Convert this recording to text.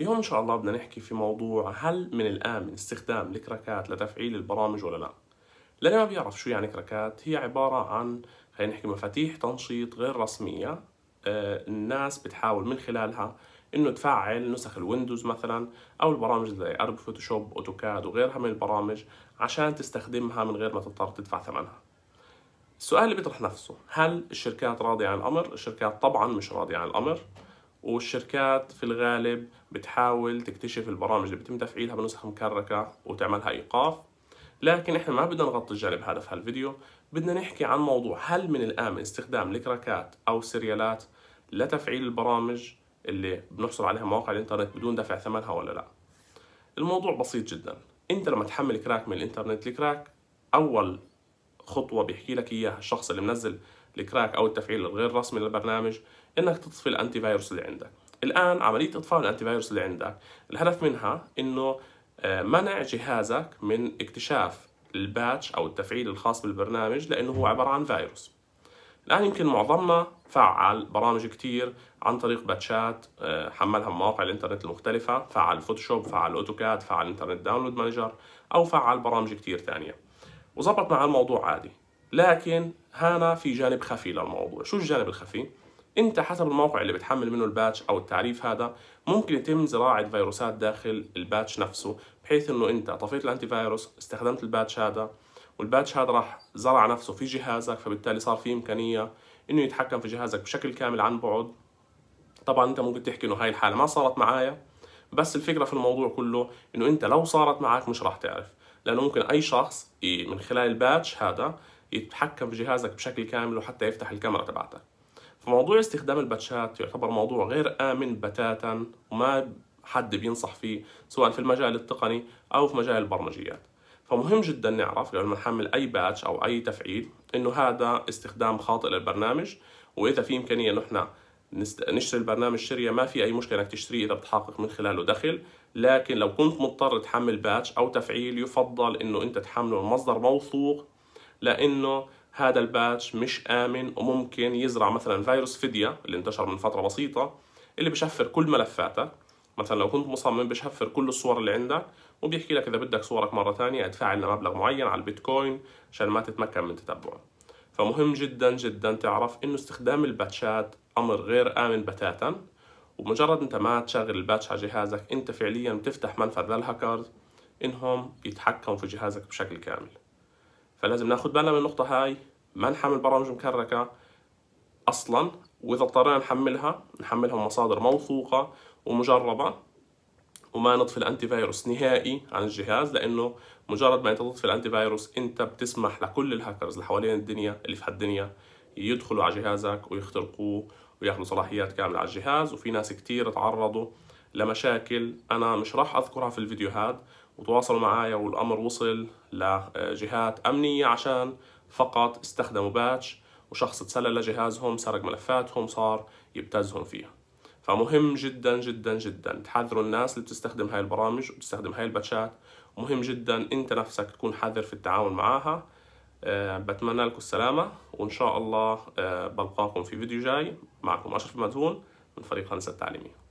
اليوم إن شاء الله بدنا نحكي في موضوع هل من الآمن استخدام الكراكات لتفعيل البرامج ولا لا؟ للي ما بيعرف شو يعني كراكات هي عبارة عن خلينا نحكي مفاتيح تنشيط غير رسمية آه، الناس بتحاول من خلالها انه تفعل نسخ الويندوز مثلا او البرامج زي ارب فوتوشوب اوتوكاد وغيرها من البرامج عشان تستخدمها من غير ما تضطر تدفع ثمنها السؤال اللي بيطرح نفسه هل الشركات راضية عن الأمر؟ الشركات طبعا مش راضية عن الأمر والشركات في الغالب بتحاول تكتشف البرامج اللي بيتم تفعيلها بنسخ مكركة وتعملها إيقاف لكن احنا ما بدنا نغطي الجانب هذا في هالفيديو بدنا نحكي عن موضوع هل من الآمن استخدام الكراكات أو السريالات لتفعيل البرامج اللي بنحصل عليها مواقع الإنترنت بدون دفع ثمنها ولا لا الموضوع بسيط جدا انت لما تحمل كراك من الانترنت الكراك اول خطوه بيحكي لك اياها الشخص اللي منزل الكراك أو التفعيل الغير رسمي للبرنامج إنك تطفي الأنتي فايروس اللي عندك الآن عملية إطفاء الأنتي فايروس اللي عندك الهدف منها إنه آه، منع جهازك من اكتشاف الباتش أو التفعيل الخاص بالبرنامج لأنه هو عبارة عن فيروس الآن يمكن معظمنا فعل برامج كتير عن طريق باتشات آه، حملها من مواقع الإنترنت المختلفة فعل فوتوشوب فعل أوتوكاد فعل إنترنت داونلود مانجر أو فعل برامج كتير ثانيه وزبط مع الموضوع عادي لكن هنا في جانب خفي للموضوع شو الجانب الخفي؟ انت حسب الموقع اللي بتحمل منه الباتش او التعريف هذا ممكن يتم زراعه فيروسات داخل الباتش نفسه بحيث انه انت طفيت الانتي فايروس استخدمت الباتش هذا والباتش هذا راح زرع نفسه في جهازك فبالتالي صار في امكانيه انه يتحكم في جهازك بشكل كامل عن بعد طبعا انت ممكن تحكي انه هاي الحاله ما صارت معايا بس الفكره في الموضوع كله انه انت لو صارت معك مش راح تعرف لانه ممكن اي شخص من خلال الباتش هذا يتحكم بجهازك بشكل كامل وحتى يفتح الكاميرا تبعتك فموضوع استخدام الباتشات يعتبر موضوع غير آمن بتاتا وما حد بينصح فيه سواء في المجال التقني أو في مجال البرمجيات فمهم جدا نعرف لما نحمل أي باتش أو أي تفعيل إنه هذا استخدام خاطئ للبرنامج وإذا في إمكانية إنه نشتري البرنامج شرية ما في أي مشكلة إنك تشتريه إذا بتحقق من خلاله دخل لكن لو كنت مضطر تحمل باتش أو تفعيل يفضل إنه أنت تحمله من مصدر موثوق لانه هذا الباتش مش امن وممكن يزرع مثلا فيروس فديه اللي انتشر من فتره بسيطه اللي بشفر كل ملفاتك مثلا لو كنت مصمم بشفر كل الصور اللي عندك وبيحكي لك اذا بدك صورك مره ثانيه ادفع لنا مبلغ معين على البيتكوين عشان ما تتمكن من تتبعه فمهم جدا جدا تعرف انه استخدام الباتشات امر غير امن بتاتا ومجرد انت ما تشغل الباتش على جهازك انت فعليا بتفتح منفذ للهاكرز انهم يتحكموا في جهازك بشكل كامل فلازم ناخذ بالنا من النقطه هاي ما نحمل برامج مكركه اصلا واذا اضطرينا نحملها نحملها من مصادر موثوقه ومجربه وما نطفي الانتي فايروس نهائي عن الجهاز لانه مجرد ما انت تطفي الانتي فايروس انت بتسمح لكل الهاكرز اللي حوالين الدنيا اللي في هالدنيا يدخلوا على جهازك ويخترقوه وياخذوا صلاحيات كامله على الجهاز وفي ناس كتير تعرضوا لمشاكل انا مش راح اذكرها في الفيديوهات وتواصلوا معايا والأمر وصل لجهات أمنية عشان فقط استخدموا باتش وشخص اتسلل لجهازهم سرق ملفاتهم صار يبتزهم فيها فمهم جدا جدا جدا تحذروا الناس اللي بتستخدم هاي البرامج وبتستخدم هاي الباتشات مهم جدا انت نفسك تكون حذر في التعامل معاها أه بتمنى لكم السلامة وإن شاء الله أه بلقاكم في فيديو جاي معكم أشرف مدهون من فريق هندسة التعليمية